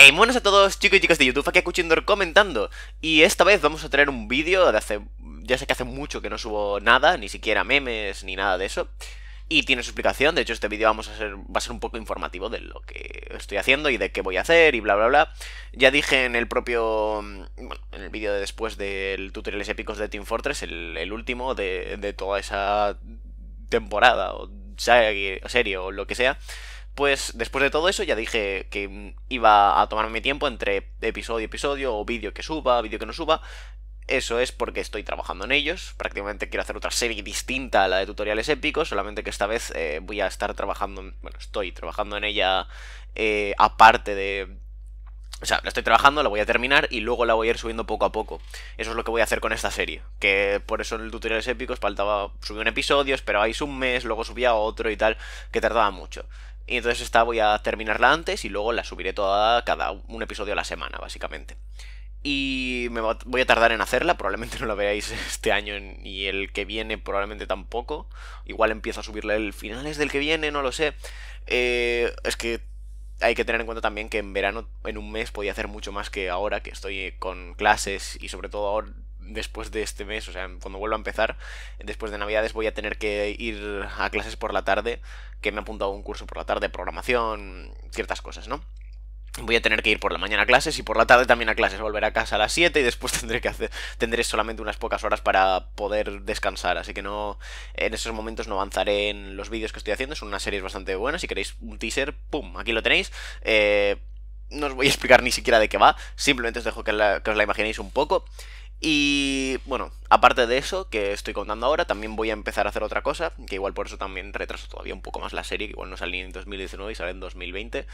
Hey, buenas a todos chicos y chicas de YouTube, aquí Cuchindor comentando Y esta vez vamos a traer un vídeo de hace... Ya sé que hace mucho que no subo nada, ni siquiera memes, ni nada de eso Y tiene su explicación, de hecho este vídeo vamos a ser, va a ser un poco informativo de lo que estoy haciendo y de qué voy a hacer y bla bla bla Ya dije en el propio... Bueno, en el vídeo de después del tutoriales épicos de Team Fortress, el, último de, de toda esa temporada o serie o lo que sea después de todo eso ya dije que mm, iba a tomarme tiempo entre episodio y episodio, o vídeo que suba, vídeo que no suba. Eso es porque estoy trabajando en ellos. Prácticamente quiero hacer otra serie distinta a la de tutoriales épicos, solamente que esta vez eh, voy a estar trabajando, en, bueno, estoy trabajando en ella eh, aparte de, o sea, la estoy trabajando, la voy a terminar y luego la voy a ir subiendo poco a poco. Eso es lo que voy a hacer con esta serie. Que por eso en el tutoriales épicos faltaba subir un episodio, esperabais un mes, luego subía otro y tal, que tardaba mucho. Y entonces esta voy a terminarla antes y luego la subiré toda cada un episodio a la semana, básicamente. Y me voy a tardar en hacerla, probablemente no la veáis este año y el que viene probablemente tampoco. Igual empiezo a subirla el finales del que viene, no lo sé. Eh, es que hay que tener en cuenta también que en verano, en un mes, podía hacer mucho más que ahora, que estoy con clases y sobre todo ahora después de este mes, o sea, cuando vuelva a empezar, después de Navidades voy a tener que ir a clases por la tarde, que me he apuntado a un curso por la tarde, programación, ciertas cosas, ¿no? Voy a tener que ir por la mañana a clases y por la tarde también a clases. ...volver a casa a las 7 y después tendré que hacer. Tendré solamente unas pocas horas para poder descansar. Así que no. En esos momentos no avanzaré en los vídeos que estoy haciendo. Son unas series bastante buenas. Si queréis un teaser, ¡pum! Aquí lo tenéis. Eh, no os voy a explicar ni siquiera de qué va. Simplemente os dejo que, que os la imaginéis un poco. Y bueno, aparte de eso que estoy contando ahora, también voy a empezar a hacer otra cosa, que igual por eso también retraso todavía un poco más la serie, que igual no salí en 2019 y sale en 2020,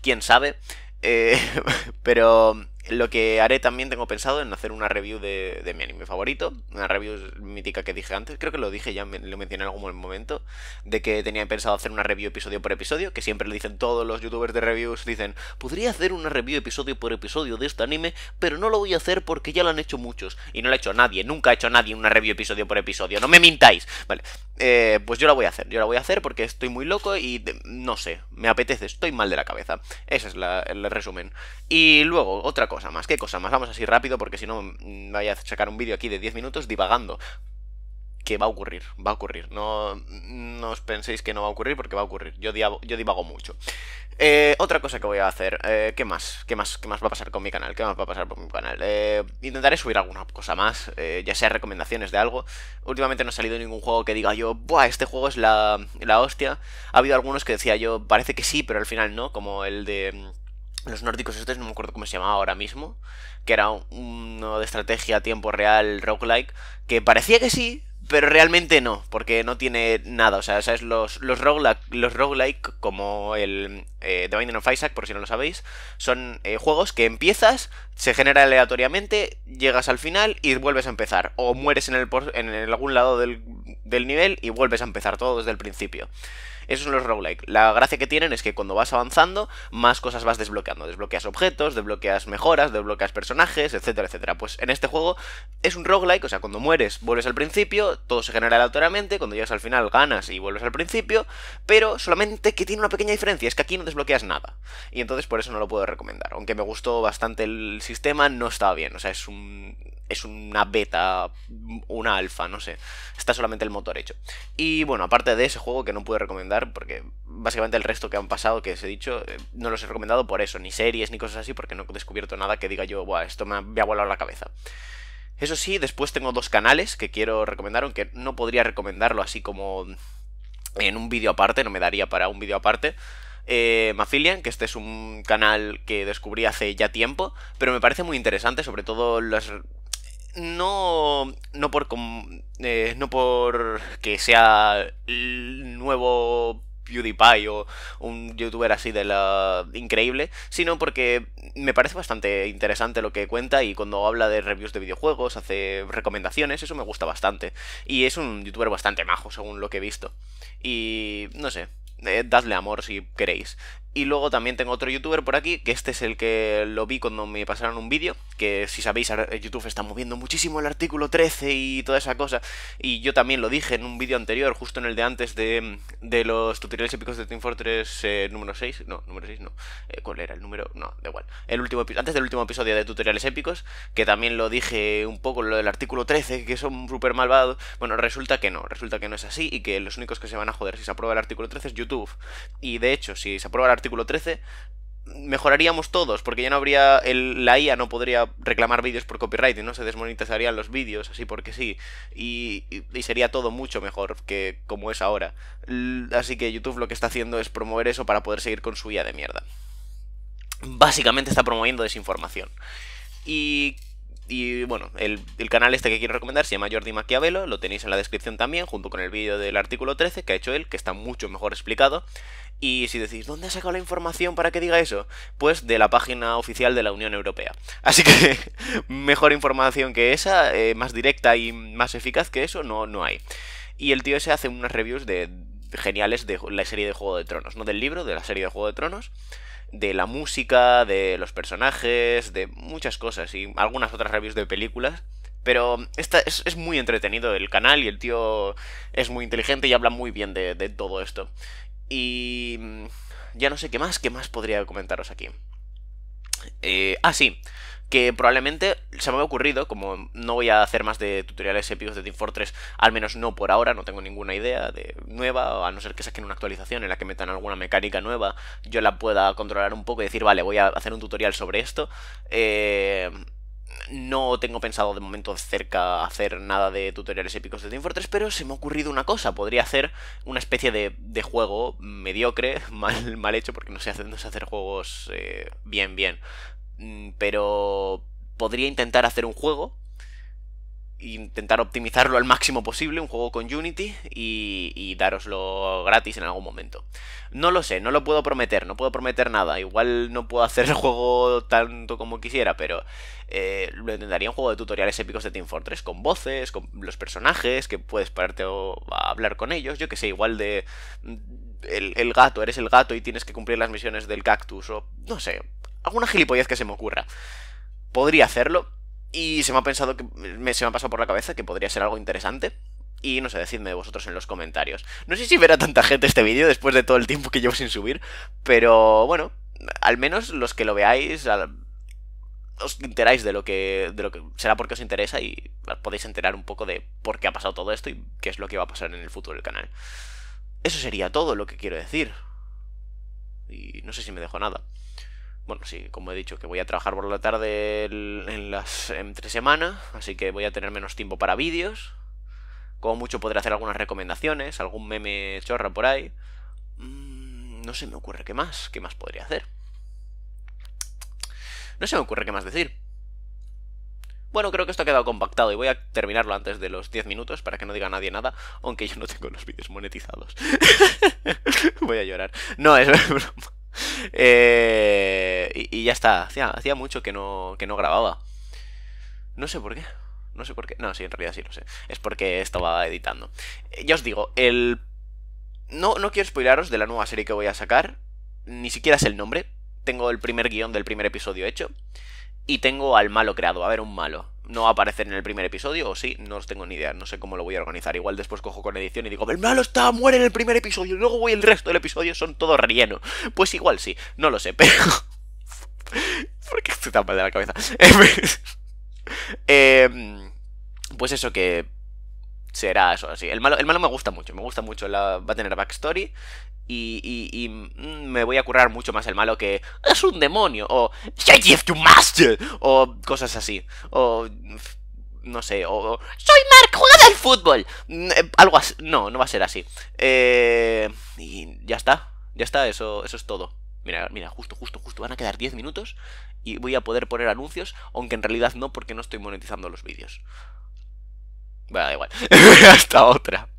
quién sabe, eh, pero lo que haré también, tengo pensado en hacer una review de, mi anime favorito, una review mítica que dije antes, creo que lo dije ya, lo mencioné en algún momento, de que tenía pensado hacer una review episodio por episodio, que siempre le dicen todos los youtubers de reviews, dicen, podría hacer una review episodio por episodio de este anime, pero no lo voy a hacer porque ya lo han hecho muchos, y no lo ha hecho nadie, nunca ha hecho nadie una review episodio por episodio, no me mintáis, vale, eh, pues yo la voy a hacer, yo la voy a hacer porque estoy muy loco y no sé, me apetece, estoy mal de la cabeza, ese es el resumen. Y luego, otra cosa más, qué cosa más. Vamos así rápido porque si no mm, vaya a sacar un vídeo aquí de 10 minutos divagando. Que va a ocurrir, va a ocurrir. No, mm, no os penséis que no va a ocurrir porque va a ocurrir. Yo, divago, yo divago mucho. Eh, otra cosa que voy a hacer. Eh, ¿Qué más? ¿Qué más? ¿Qué más va a pasar con mi canal? ¿Qué más va a pasar con mi canal? Eh, intentaré subir alguna cosa más, ya sea recomendaciones de algo. Últimamente no ha salido ningún juego que diga yo, ¡buah! Este juego es la, la hostia. Ha habido algunos que decía yo, parece que sí, pero al final no, como el de mm, los nórdicos estos, no me acuerdo cómo se llamaba ahora mismo, que era uno de estrategia a tiempo real, roguelike, que parecía que sí, pero realmente no, porque no tiene nada. O sea, ¿sabes? Los, los, roguelike, los como el eh, The Binding of Isaac, por si no lo sabéis, son eh, juegos que empiezas, se genera aleatoriamente, llegas al final y vuelves a empezar. O mueres en, el, en algún lado del, del nivel y vuelves a empezar todo desde el principio. Esos son los roguelike. La gracia que tienen es que cuando vas avanzando, más cosas vas desbloqueando. Desbloqueas objetos, desbloqueas mejoras, desbloqueas personajes, etcétera, etcétera. Pues en este juego es un roguelike, o sea, cuando mueres vuelves al principio, todo se genera aleatoriamente, cuando llegas al final ganas y vuelves al principio, pero solamente que tiene una pequeña diferencia, es que aquí no desbloqueas nada. Y entonces por eso no lo puedo recomendar. Aunque me gustó bastante el sistema, no estaba bien. O sea, es un es una beta, una alfa, no sé. Está solamente el motor hecho. Y bueno, aparte de ese juego que no pude recomendar, porque básicamente el resto que han pasado, que os he dicho, eh, no los he recomendado por eso, ni series ni cosas así, porque no he descubierto nada que diga yo, Buah, esto me ha, me volado la cabeza. Eso sí, después tengo dos canales que quiero recomendar, aunque no podría recomendarlo así como en un vídeo aparte, no me daría para un vídeo aparte. Eh, Mafilian, que este es un canal que descubrí hace ya tiempo, pero me parece muy interesante, sobre todo las no, no por eh, no por que sea el nuevo PewDiePie o un youtuber así de la increíble, sino porque me parece bastante interesante lo que cuenta y cuando habla de reviews de videojuegos, hace recomendaciones, eso me gusta bastante. Y es un youtuber bastante majo, según lo que he visto. Y no sé, eh, dadle amor si queréis. Y luego también tengo otro youtuber por aquí, que este es el que lo vi cuando me pasaron un vídeo, que si sabéis, YouTube está moviendo muchísimo el artículo 13 y toda esa cosa. Y yo también lo dije en un vídeo anterior, justo en el de antes de, los tutoriales épicos de Team Fortress eh, número 6. No, número 6 no. Eh, ¿Cuál era el número? No, da igual. El último, antes del último episodio de tutoriales épicos, que también lo dije un poco lo del artículo 13, que son súper malvados. Bueno, resulta que no, resulta que no es así y que los únicos que se van a joder si se aprueba el artículo 13 es YouTube. Y de hecho, si se aprueba el artículo artículo 13, mejoraríamos todos, porque ya no habría, la IA no podría reclamar vídeos por copyright y no se desmonetizarían los vídeos, así porque sí, y, sería todo mucho mejor que como es ahora. Así que YouTube lo que está haciendo es promover eso para poder seguir con su IA de mierda. Básicamente está promoviendo desinformación. Y y bueno, el, el, canal este que quiero recomendar se llama Jordi Maquiavelo, lo tenéis en la descripción también, junto con el vídeo del artículo 13 que ha hecho él, que está mucho mejor explicado. Y si decís, ¿dónde ha sacado la información para que diga eso? Pues de la página oficial de la Unión Europea. Así que mejor información que esa, eh, más directa y más eficaz que eso, no, no hay. Y el tío ese hace unas reviews de, geniales de la serie de Juego de Tronos, no del libro, de la serie de Juego de Tronos, de la música, de los personajes, de muchas cosas y algunas otras reviews de películas. Pero esta es, muy entretenido el canal y el tío es muy inteligente y habla muy bien de todo esto. Y mm, ya no sé qué más, qué más podría comentaros aquí. Eh, ah, sí, que probablemente se me ha ocurrido, como no voy a hacer más de tutoriales épicos de Team Fortress, al menos no por ahora, no tengo ninguna idea de nueva, a no ser que saquen una actualización en la que metan alguna mecánica nueva, yo la pueda controlar un poco y decir, vale, voy a hacer un tutorial sobre esto. Eh, no tengo pensado de momento cerca hacer nada de tutoriales épicos de Team Fortress, pero se me ha ocurrido una cosa. Podría hacer una especie de, de juego mediocre, mal, mal hecho, porque no sé, hacer, hacer juegos eh, bien, bien. Mm, pero podría intentar hacer un juego intentar optimizarlo al máximo posible, un juego con Unity, y, y daroslo gratis en algún momento. No lo sé, no lo puedo prometer, no puedo prometer nada. Igual no puedo hacer el juego tanto como quisiera, pero eh, lo intentaría un juego de tutoriales épicos de Team Fortress, con voces, con los personajes, que puedes pararte a hablar con ellos, yo que sé, igual de... Mm, el, el gato, eres el gato y tienes que cumplir las misiones del cactus o no sé, alguna gilipollez que se me ocurra. Podría hacerlo, y se me ha pensado que. se me ha pasado por la cabeza que podría ser algo interesante. Y no sé, decidme vosotros en los comentarios. No sé si verá tanta gente este vídeo después de todo el tiempo que llevo sin subir, pero bueno, al menos los que lo veáis, os enteráis de lo que. de lo que. será porque os interesa y podéis enterar un poco de por qué ha pasado todo esto y qué es lo que va a pasar en el futuro del canal. Eso sería todo lo que quiero decir. Y no sé si me dejo nada bueno, sí, como he dicho, que voy a trabajar por la tarde en las entre semana, así que voy a tener menos tiempo para vídeos. Como mucho podré hacer algunas recomendaciones, algún meme chorra por ahí. Mm, no se me ocurre qué más, qué más podría hacer. No se me ocurre qué más decir. Bueno, creo que esto ha quedado compactado y voy a terminarlo antes de los 10 minutos para que no diga nadie nada, aunque yo no tengo los vídeos monetizados. voy a llorar. No, es broma. Eh, y, ya está, hacía, mucho que no, que no grababa. No sé por qué. No sé por qué. No, sí, en realidad sí lo sé. Es porque estaba editando. Eh, ya os digo, el... No, no quiero spoilaros de la nueva serie que voy a sacar. Ni siquiera es el nombre. Tengo el primer guión del primer episodio hecho. Y tengo al malo creado. A ver, un malo no va a aparecer en el primer episodio, o sí, no os tengo ni idea, no sé cómo lo voy a organizar. Igual después cojo con edición y digo, el malo está, muere en el primer episodio, y luego voy el resto del episodio, son todo relleno. Pues igual sí, no lo sé, pero... ¿Por qué estoy tan mal de la cabeza? Em, pues eso que será eso así. El malo, me gusta mucho, me gusta mucho, va a tener backstory y, mm, me voy a currar mucho más el malo que es un demonio o I master o cosas así o mm, no sé o soy Mark jugada el fútbol mm, eh, algo así no no va a ser así eh, y ya está ya está eso eso es todo mira mira justo justo justo van a quedar 10 minutos y voy a poder poner anuncios aunque en realidad no porque no estoy monetizando los vídeos bueno da igual hasta otra